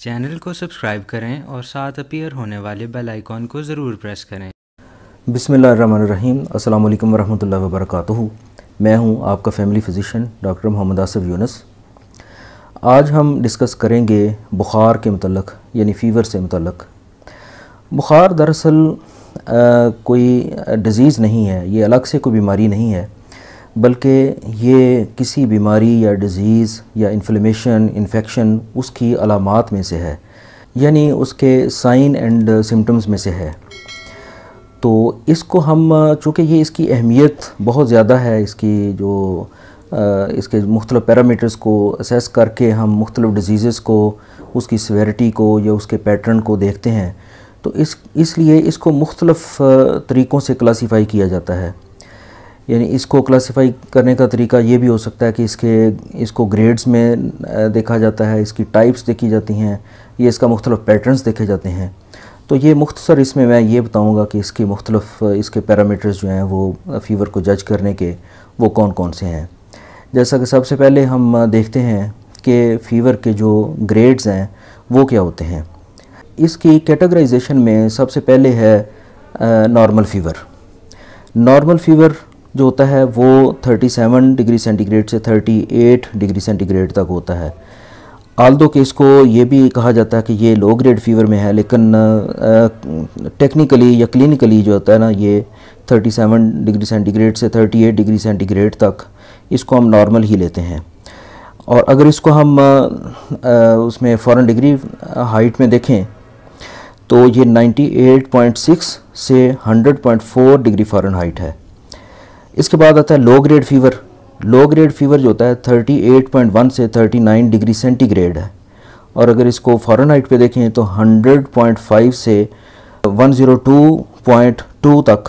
channel को subscribe करें और साथ अपीयर होने वाले बेल आइकॉन को ज़रूर प्रेस करें बिसमीम अल्लाम वरहमल वर्क मैं हूं आपका family physician doctor Mohammad Asaf Yunus आज हम डिस्कस करेंगे बुखार के मतलब यानी फ़ीवर से मतलब बुखार दरअसल कोई डिज़ीज़ नहीं है ये अलग से कोई बीमारी नहीं है बल्कि ये किसी बीमारी या डिज़ीज़ या इन्फ्लेमेशन इन्फेक्शन उसकी अलामत में से है यानी उसके साइन एंड सिम्टम्स में से है तो इसको हम चूँकि ये इसकी अहमियत बहुत ज़्यादा है इसकी जो इसके मुख्तलि पैरामीटर्स को असेस करके हम मुख्तल डिजीज़ को उसकी सवेरिटी को या उसके पैटर्न को देखते हैं तो इस इसलिए इसको मुख्तलफ तरीक़ों से क्लासीफाई किया जाता है यानी इसको क्लासिफाई करने का तरीका ये भी हो सकता है कि इसके इसको ग्रेड्स में देखा जाता है इसकी टाइप्स देखी जाती हैं ये इसका मुख्तलिफ पैटर्न्स देखे जाते हैं तो ये मुख्तसर इसमें मैं ये बताऊँगा कि इसके मुख्तलफ इसके पैरामीटर्स जो हैं वो फ़ीवर को जज करने के वो कौन कौन से हैं जैसा कि सबसे पहले हम देखते हैं कि फ़ीवर के जो ग्रेड्स हैं वो क्या होते हैं इसकी कैटेगराइजेशन में सबसे पहले है नॉर्मल फ़ीवर नॉर्मल फ़ीवर जो होता है वो 37 डिग्री सेंटीग्रेड से 38 डिग्री सेंटीग्रेड तक होता है आल दो केस को ये भी कहा जाता है कि ये लो ग्रेड फीवर में है लेकिन टेक्निकली या क्लिनिकली जो होता है ना ये 37 डिग्री सेंटीग्रेड से 38 डिग्री सेंटीग्रेड तक इसको हम नॉर्मल ही लेते हैं और अगर इसको हम आ, उसमें फ़ॉरन डिग्री हाइट में देखें तो ये 98.6 से 100.4 डिग्री फॉरन हाइट है इसके बाद आता है low grade fever low grade fever जो होता है 38.1 से 39 डिग्री सेंटीग्रेड है और अगर इसको फॉरनहाइट पे देखें तो 100.5 से 102.2 तक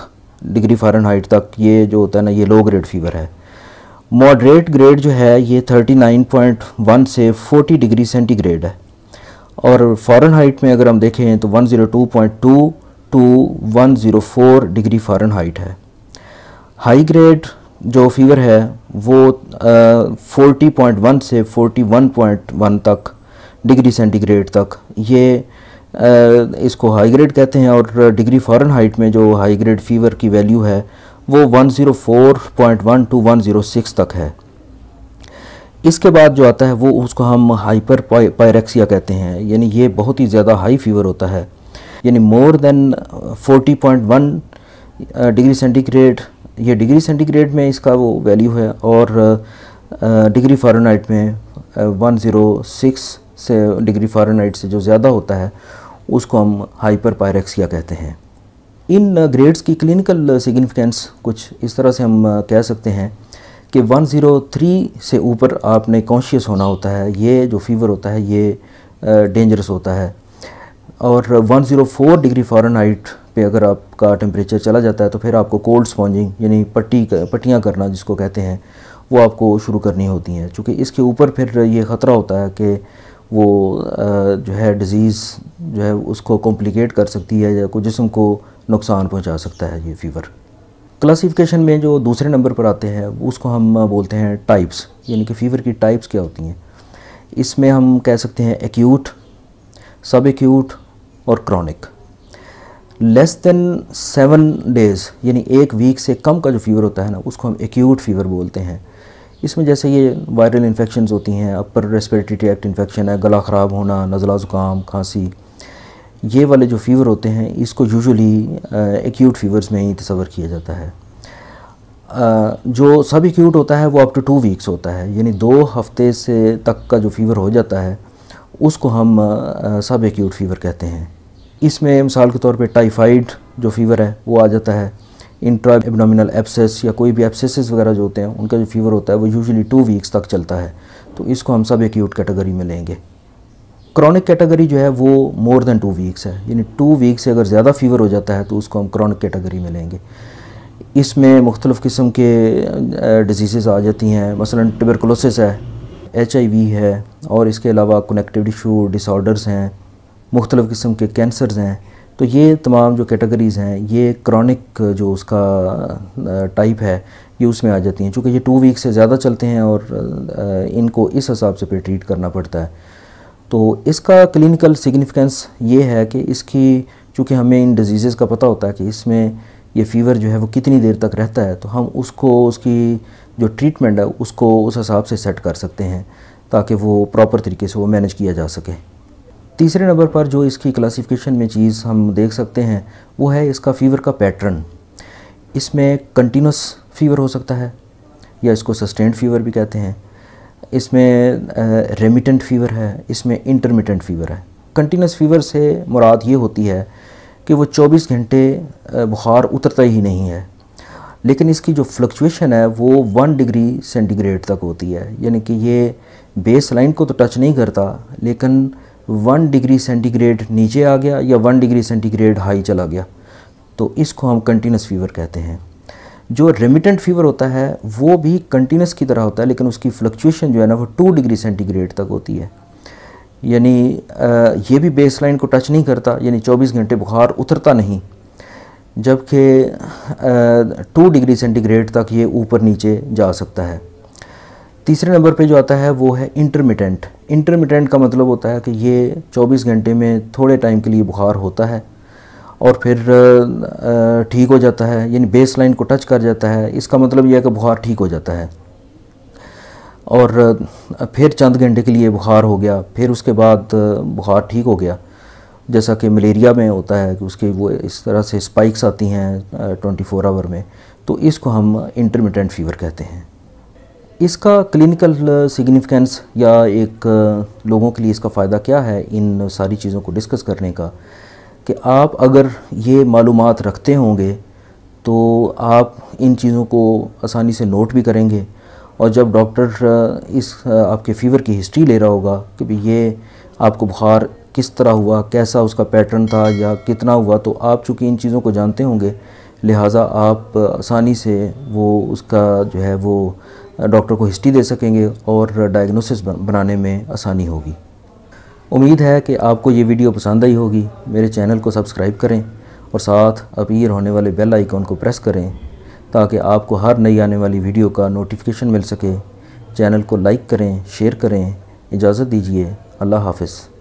डिग्री फॉरनहाइट तक ये जो होता है ना ये लो ग्रेड फीवर है मॉडरेट ग्रेड जो है ये 39.1 से 40 डिग्री सेंटीग्रेड है और फॉरनहाइट में अगर हम देखें तो 102.2 टू 104 डिग्री फॉरनहाइट है हाई ग्रेड जो फीवर है वो फोर्टी पॉइंट वन से फोर्टी वन पॉइंट वन तक डिग्री सेंटीग्रेड तक ये आ, इसको हाई ग्रेड कहते हैं और डिग्री फॉरन हाइट में जो हाई ग्रेड फीवर की वैल्यू है वो 104.1 टू 106 तक है इसके बाद जो आता है वो उसको हम हाइपर पायरेक्सिया कहते हैं यानी ये बहुत ही ज़्यादा हाई फीवर होता है यानी मोर देन 40.1 डिग्री सेंटीग्रेड ये डिग्री सेंटीग्रेड में इसका वो वैल्यू है और डिग्री फ़ारेनहाइट में वन ज़ीरो सिक्स से डिग्री फ़ारेनहाइट से जो ज़्यादा होता है उसको हम हाइपर पायरेक्सिया कहते हैं इन ग्रेड्स की क्लिनिकल सिग्निफिकेंस कुछ इस तरह से हम कह सकते हैं कि 103 से ऊपर आपने कॉन्शियस होना होता है ये जो फीवर होता है ये डेंजरस होता है और 104 डिग्री फ़ारेनहाइट पे अगर आपका टेम्परेचर चला जाता है तो फिर आपको कोल्ड स्पॉन्जिंग यानी पट्टी पट्टियाँ करना जिसको कहते हैं वो आपको शुरू करनी होती हैं चूँकि इसके ऊपर फिर ये ख़तरा होता है कि वो जो है डिज़ीज़ जो है उसको कॉम्प्लिकेट कर सकती है या जिसम को नुकसान पहुंचा सकता है ये फ़ीवर क्लासिफिकेशन में जो दूसरे नंबर पर आते हैं उसको हम बोलते हैं टाइप्स यानी कि फ़ीवर की टाइप्स क्या होती हैं इसमें हम कह सकते हैं एक्यूट सब एक्यूट और chronic less than seven days यानी एक वीक से कम का जो फीवर होता है ना उसको हम एक्यूट फीवर बोलते हैं इसमें जैसे ये वायरल इन्फेक्शन होती हैं अपर रेस्पिरेटरी ट्रैक्ट इन्फेक्शन है गला ख़राब होना नज़ला ज़ुकाम खांसी ये वाले जो फ़ीवर होते हैं इसको यूजुअली एक्यूट फीवर्स में ही तस्वर किया जाता है आ, जो सब एक्यूट होता है वो अप टू टू वीक्स होता है यानी दो हफ्ते से तक का जो फीवर हो जाता है उसको हम आ, सब एक्यूट फीवर कहते हैं इसमें मिसाल के तौर पे टाइफाइड जो फीवर है वो आ जाता है इंट्रा एबडामिनल एब्सेस या कोई भी एब्सेसेस वगैरह जो होते हैं उनका जो फीवर होता है वो यूजुअली टू वीक्स तक चलता है तो इसको हम सब एक्यूट कैटेगरी में लेंगे क्रॉनिक कैटेगरी जो है वो मोर देन टू वीक्स है यानी टू वीक्स से अगर ज़्यादा फीवर हो जाता है तो उसको हम क्रॉनिक कैटेगरी में लेंगे इसमें मुख्तलिफ़ किस्म के डिजीज़ आ जाती हैं मसलन ट्यूबरकुलोसिस है एच है और इसके अलावा कनेक्टिव टिशू डिसऑर्डर्स हैं मुख्तलिफ़ किस्म के कैंसर्स हैं तो ये तमाम जो कैटेगरीज़ हैं ये क्रॉनिक जो उसका टाइप है ये उसमें आ जाती हैं चूँकि ये टू वीक से ज़्यादा चलते हैं और इनको इस हिसाब से फिर ट्रीट करना पड़ता है तो इसका क्लिनिकल सिग्निफिकेंस ये है कि इसकी चूँकि हमें इन डिजीज़ का पता होता है कि इसमें ये फ़ीवर जो है वो कितनी देर तक रहता है तो हम उसको उसकी जो ट्रीटमेंट है उसको उस हिसाब से सेट कर सकते हैं ताकि वो प्रॉपर तरीके से वो मैनेज किया जा सके तीसरे नंबर पर जो इसकी क्लासिफिकेशन में चीज़ हम देख सकते हैं वो है इसका फ़ीवर का पैटर्न इसमें कंटिन्यूस फीवर हो सकता है या इसको सस्टेंड फीवर भी कहते हैं इसमें रेमिटेंट फीवर है इसमें इंटरमिटेंट फीवर है कंटिन्यूस फीवर से मुराद ये होती है कि वो 24 घंटे बुखार उतरता ही नहीं है लेकिन इसकी जो फ्लक्चुएशन है वो वन डिग्री सेंटीग्रेड तक होती है यानी कि ये बेस लाइन को तो टच नहीं करता लेकिन वन डिग्री सेंटीग्रेड नीचे आ गया या वन डिग्री सेंटीग्रेड हाई चला गया तो इसको हम कंटिन्यूस फीवर कहते हैं जो रेमिटेंट फीवर होता है वो भी कंटिन्यूस की तरह होता है लेकिन उसकी फ्लक्चुएशन जो है ना वो टू डिग्री सेंटीग्रेड तक होती है यानी ये भी बेस लाइन को टच नहीं करता यानी 24 घंटे बुखार उतरता नहीं जबकि टू डिग्री सेंटीग्रेड तक ये ऊपर नीचे जा सकता है तीसरे नंबर पे जो आता है वो है इंटरमिटेंट इंटरमिटेंट का मतलब होता है कि ये 24 घंटे में थोड़े टाइम के लिए बुखार होता है और फिर ठीक हो जाता है यानी बेस लाइन को टच कर जाता है इसका मतलब यह है कि बुखार ठीक हो जाता है और फिर चंद घंटे के लिए बुखार हो गया फिर उसके बाद बुखार ठीक हो गया जैसा कि मलेरिया में होता है कि उसके वो इस तरह से स्पाइक्स आती हैं 24 आवर में तो इसको हम इंटरमिटेंट फीवर कहते हैं इसका क्लिनिकल सिग्निफिकेंस uh, या एक uh, लोगों के लिए इसका फ़ायदा क्या है इन सारी चीज़ों को डिस्कस करने का कि आप अगर ये मालूम रखते होंगे तो आप इन चीज़ों को आसानी से नोट भी करेंगे और जब डॉक्टर uh, इस आपके फ़ीवर की हिस्ट्री ले रहा होगा कि भाई ये आपको बुखार किस तरह हुआ कैसा उसका पैटर्न था या कितना हुआ तो आप चूँकि इन चीज़ों को जानते होंगे लिहाजा आप आसानी से वो उसका जो है वो डॉक्टर को हिस्ट्री दे सकेंगे और डायग्नोसिस बनाने में आसानी होगी उम्मीद है कि आपको ये वीडियो पसंद आई होगी मेरे चैनल को सब्सक्राइब करें और साथ अपीयर होने वाले बेल आइकॉन को प्रेस करें ताकि आपको हर नई आने वाली वीडियो का नोटिफिकेशन मिल सके चैनल को लाइक करें शेयर करें इजाज़त दीजिए अल्लाह हाफिज़